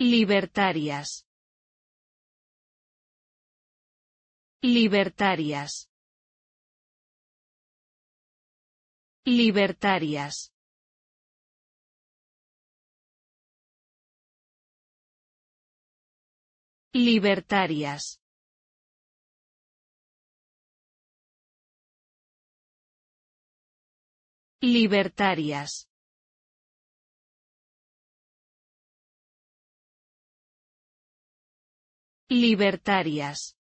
Libertarias. Libertarias. Libertarias. Libertarias. Libertarias. Libertarias.